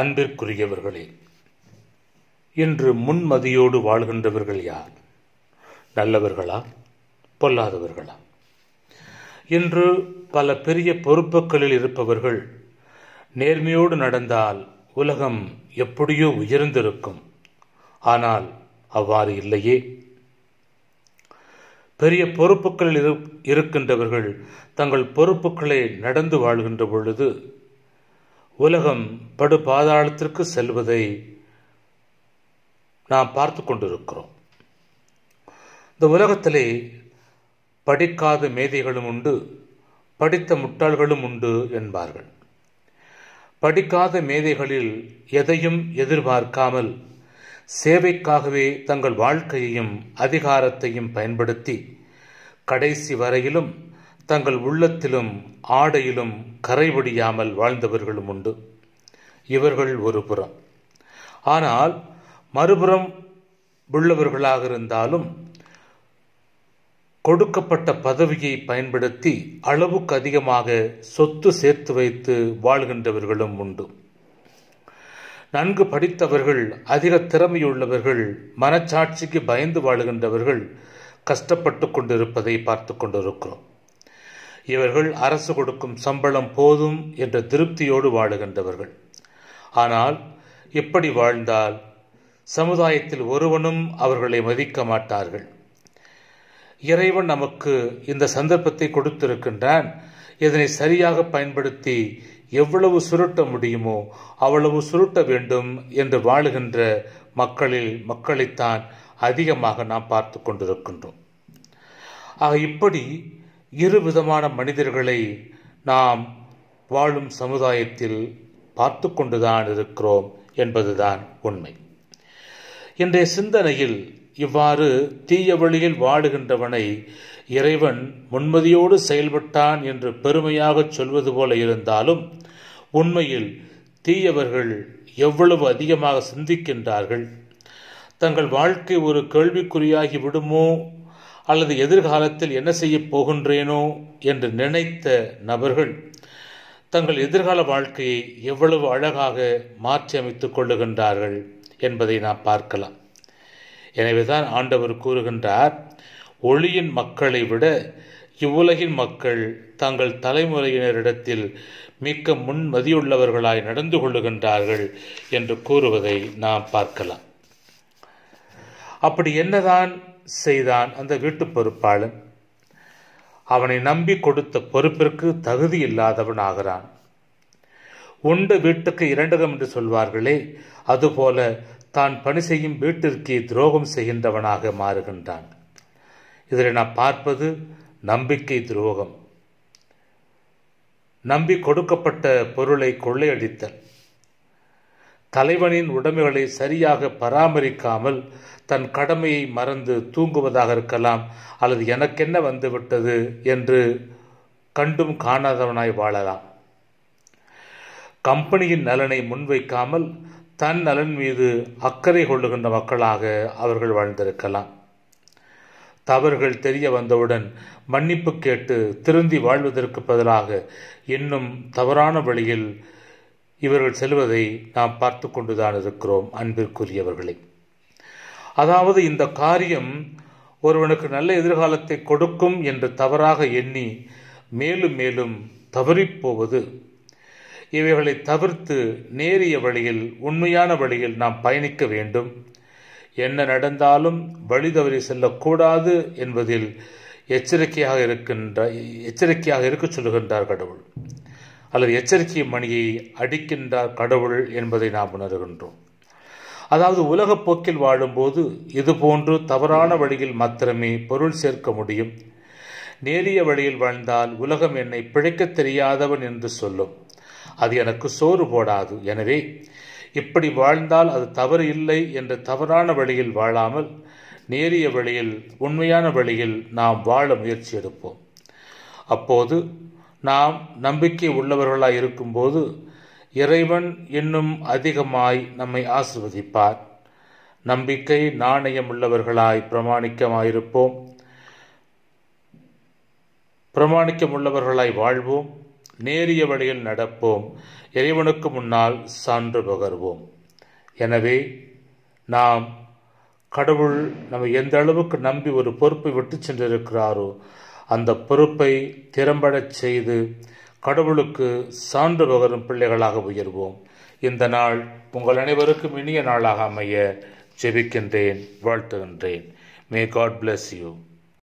அன்பிற்குரியவர்களே இன்று முன்மதியோடு வாழ்கின்றவர்கள் யார் நல்லவர்களா பொல்லாதவர்களா இன்று பல பெரிய பொறுப்புகளில் இருப்பவர்கள் நேர்மையோடு நடந்தால் உலகம் எப்படியோ உயர்ந்திருக்கும் ஆனால் அவ்வாறு இல்லையே பெரிய பொறுப்புகளில் இருக்கின்றவர்கள் தங்கள் பொறுப்புகளை நடந்து வாழ்கின்ற பொழுது உலகம் படு பாதாளத்திற்கு செல்வதை நாம் பார்த்து கொண்டிருக்கிறோம் இந்த உலகத்திலே படிக்காத மேதைகளும் உண்டு படித்த முட்டாள்களும் உண்டு என்பார்கள் படிக்காத மேதைகளில் எதையும் எதிர்பார்க்காமல் சேவைக்காகவே தங்கள் வாழ்க்கையையும் அதிகாரத்தையும் பயன்படுத்தி கடைசி வரையிலும் தங்கள் உள்ளத்திலும் ஆடையிலும் கரைபடியாமல் வாழ்ந்தவர்களும் உண்டு இவர்கள் ஒரு புறம் ஆனால் மறுபுறம் உள்ளவர்களாக இருந்தாலும் கொடுக்கப்பட்ட பதவியை பயன்படுத்தி அளவுக்கு அதிகமாக சொத்து சேர்த்து வைத்து வாழ்கின்றவர்களும் உண்டு நன்கு படித்தவர்கள் அதிக திறமையுள்ளவர்கள் மனச்சாட்சிக்கு பயந்து வாழுகின்றவர்கள் கஷ்டப்பட்டு கொண்டிருப்பதை பார்த்து கொண்டிருக்கிறோம் இவர்கள் அரசு கொடுக்கும் சம்பளம் போதும் என்ற திருப்தியோடு வாழுகின்றவர்கள் ஆனால் இப்படி வாழ்ந்தால் சமுதாயத்தில் ஒருவனும் அவர்களை மதிக்க மாட்டார்கள் இறைவன் நமக்கு இந்த சந்தர்ப்பத்தை கொடுத்திருக்கின்றான் இதனை சரியாக பயன்படுத்தி எவ்வளவு சுருட்ட முடியுமோ அவ்வளவு சுருட்ட வேண்டும் என்று வாழுகின்ற மக்களில் மக்களைத்தான் அதிகமாக நாம் பார்த்து கொண்டிருக்கின்றோம் ஆக இப்படி இரு விதமான மனிதர்களை நாம் வாழும் சமுதாயத்தில் பார்த்து கொண்டுதான் இருக்கிறோம் என்பதுதான் உண்மை இன்றைய சிந்தனையில் இவ்வாறு தீய வழியில் வாடுகின்றவனை இறைவன் முன்மதியோடு செயல்பட்டான் என்று பெருமையாகச் சொல்வது போல இருந்தாலும் உண்மையில் தீயவர்கள் எவ்வளவு அதிகமாக சிந்திக்கின்றார்கள் தங்கள் வாழ்க்கை ஒரு கேள்விக்குறியாகி விடுமோ அல்லது எதிர்காலத்தில் என்ன செய்ய போகின்றேனோ என்று நினைத்த நபர்கள் தங்கள் எதிர்கால வாழ்க்கையை எவ்வளவு அழகாக மாற்றி அமைத்துக் கொள்ளுகின்றார்கள் என்பதை நாம் பார்க்கலாம் எனவேதான் ஆண்டவர் கூறுகின்றார் ஒளியின் மக்களை விட இவ்வுலகின் மக்கள் தங்கள் தலைமுறையினரிடத்தில் மிக்க முன்மதியுள்ளவர்களாய் நடந்து கொள்ளுகின்றார்கள் என்று கூறுவதை நாம் பார்க்கலாம் அப்படி என்னதான் செய்தான் அந்த வீட்டு பொறுப்பாளன் அவனை நம்பி கொடுத்த பொறுப்பிற்கு தகுதி இல்லாதவன் ஆகிறான் உண்டு வீட்டுக்கு இரண்டகம் என்று சொல்வார்களே அதுபோல தான் பணி செய்யும் வீட்டிற்கு துரோகம் செய்கின்றவனாக மாறுகின்றான் இதில் நாம் பார்ப்பது நம்பிக்கை துரோகம் நம்பி கொடுக்கப்பட்ட பொருளை கொள்ளையடித்தல் தலைவனின் உடைமைகளை சரியாக பராமரிக்காமல் தன் கடமையை மறந்து தூங்குவதாக இருக்கலாம் அல்லது எனக்கென்ன வந்துவிட்டது என்று கண்டும் காணாதவனாய் வாழலாம் கம்பெனியின் நலனை முன்வைக்காமல் தன் நலன் மீது அக்கறை கொள்ளுகின்ற மக்களாக அவர்கள் வாழ்ந்திருக்கலாம் தவறுகள் தெரிய வந்தவுடன் மன்னிப்பு கேட்டு திருந்தி வாழ்வதற்கு பதிலாக இன்னும் தவறான வழியில் இவர்கள் செல்வதை நாம் பார்த்து கொண்டுதான் இருக்கிறோம் அன்பிற்குரியவர்களை அதாவது இந்த காரியம் ஒருவனுக்கு நல்ல எதிர்காலத்தை கொடுக்கும் என்று தவறாக எண்ணி மேலும் மேலும் தவறிப்போவது இவைகளை தவிர்த்து நேரிய வழியில் உண்மையான வழியில் நாம் பயணிக்க வேண்டும் என்ன நடந்தாலும் வழி தவறி செல்லக்கூடாது என்பதில் எச்சரிக்கையாக இருக்கின்ற எச்சரிக்கையாக இருக்க சொல்லுகின்றார் கடவுள் அல்லது எச்சரிக்கை மணியை அடிக்கின்றார் கடவுள் என்பதை நாம் உணர்கின்றோம் அதாவது உலகப் போக்கில் வாழும்போது இதுபோன்று தவறான வழியில் மாத்திரமே பொருள் சேர்க்க முடியும் நேரிய வழியில் வாழ்ந்தால் உலகம் என்னை பிழைக்க தெரியாதவன் என்று சொல்லும் அது எனக்கு சோறு போடாது எனவே இப்படி வாழ்ந்தால் அது தவறு இல்லை என்ற தவறான வழியில் வாழாமல் நேரிய வழியில் உண்மையான வழியில் நாம் வாழ முயற்சி எடுப்போம் அப்போது நாம் நம்பிக்கை உள்ளவர்களாய் இருக்கும்போது இறைவன் இன்னும் அதிகமாய் நம்மை ஆசிர்வதிப்பார் நம்பிக்கை நாணயம் உள்ளவர்களாய் பிரமாணிக்கமாயிருப்போம் பிரமாணிக்கம் உள்ளவர்களாய் வாழ்வோம் நேரிய வழியில் நடப்போம் இறைவனுக்கு முன்னால் சான்று பகர்வோம் எனவே நாம் கடவுள் நம்ம எந்த அளவுக்கு நம்பி ஒரு பொறுப்பை விட்டு சென்றிருக்கிறாரோ அந்த பொறுப்பை திறம்படச் செய்து கடவுளுக்கு சான்று பகரும் பிள்ளைகளாக உயர்வோம் இந்த நாள் உங்கள் அனைவருக்கும் இனிய நாளாக அமைய ஜெபிக்கின்றேன் வாழ்த்துகின்றேன் மே காட் பிளஸ் யூ